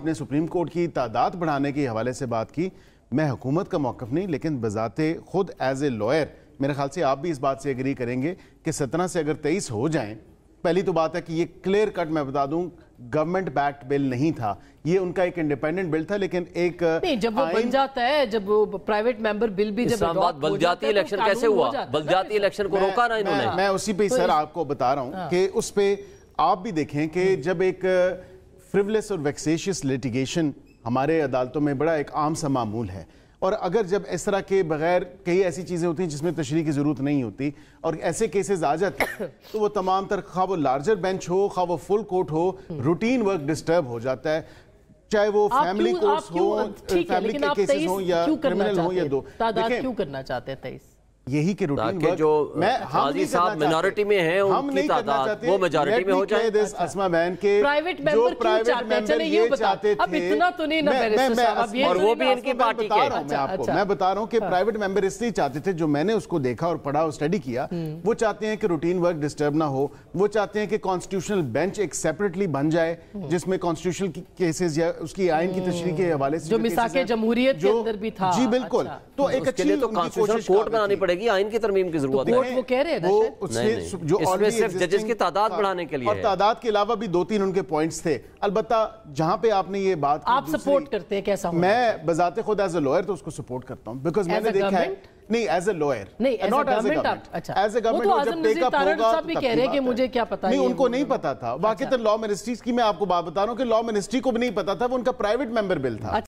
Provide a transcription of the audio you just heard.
अपने supreme court की तादाद बढ़ाने के हवाले से बात की मैं हुकूमत का मौकफ नहीं लेकिन बजाते खुद एज ए लॉयर मेरे ख्याल से आप भी इस बात से एग्री करेंगे कि सत्रह से अगर तेईस हो जाए पहली तो बात है कि ये क्लियर कट मैं बता दूं गवर्नमेंट बैक्ट बिल नहीं था ये उनका एक इंडिपेंडेंट बिल था लेकिन एक नहीं जब वो बन जाता है जब वो प्राइवेट मेंबर बिल भी जब बल जाती इलेक्शन तो कैसे हुआ बल जाती इलेक्शन को रोका ना इन्होंने मैं उसी पे तो सर आपको बता रहा हूँ हाँ। कि उस पर आप भी देखें कि हम्म। जब एक फ्रिवलेस और वैक्सेशियस लिटिगेशन हमारे अदालतों में बड़ा एक आम सा मामूल है और अगर जब इस तरह के बगैर कई ऐसी चीज़ें होती हैं जिसमें तशरी की ज़रूरत नहीं होती और ऐसे केसेस आ जाते हैं तो वो तमाम तर खा वो लार्जर बेंच हो खा वो फुल कोर्ट हो रूटीन वर्क डिस्टर्ब हो जाता है चाहे वो फैमिली कोर्स हो फैमिली के केसेस हो या क्रिमिनल हो या दो क्यों करना चाहते हैं तेईस यही के रूटीन वर्क जो मैं हम साहब मिनोरिटी में हैं हम नहीं करना चाहते वो मेजॉरिटी में हो जाए दिस अस्मा बहन के प्राइवेट मेंबर क्यों चाहते हैं मेंबर ये बताते थे अब इतना तो नहीं ना मेरे से अब ये और वो भी इनकी पार्टी के मैं अच्छा, आपको अच्छा। मैं बता रहा हूं कि प्राइवेट हाँ। मेंबर इसलिए चाहते थे जो मैंने उसको देखा और पढ़ा और स्टडी किया हम्म। वो चाहते हैं कि रूटीन वर्क डिस्टर्ब ना हो वो चाहते हैं कि कॉन्स्टिट्यूशनल बेंच एक सेपरेटली बन जाए हम्म। जिसमें कॉन्स्टिट्यूशनल केसेस या उसकी आइन की हम्म। तशरीह के हवाले से जो मिसाके जमहूरियत के अंदर भी था जी बिल्कुल अच्छा। तो एक अच्छी तो कोशिश कोर्ट बनानी पड़ेगी पड़ेगी आइन की तरमीम की तो जरूरत तो वो कह रहे हैं जो इसमें सिर्फ जजेस की तादाद बढ़ाने के लिए और तादाद के अलावा भी दो तीन उनके पॉइंट्स थे अलबत् जहाँ पे आपने ये बात आप सपोर्ट करते हैं कैसा मैं बजाते खुद एज ए लॉयर तो उसको सपोर्ट करता हूँ बिकॉज मैंने देखा है नहीं एज ए लॉयर नहीं not as as a government कि मुझे क्या पता नहीं उनको नहीं पता था वाकई लॉ मिनिस्ट्रीज की मैं आपको बात बता रहा हूँ कि लॉ मिनिस्ट्री को भी नहीं पता था वो उनका प्राइवेट मेंबर बिल था अच्छा।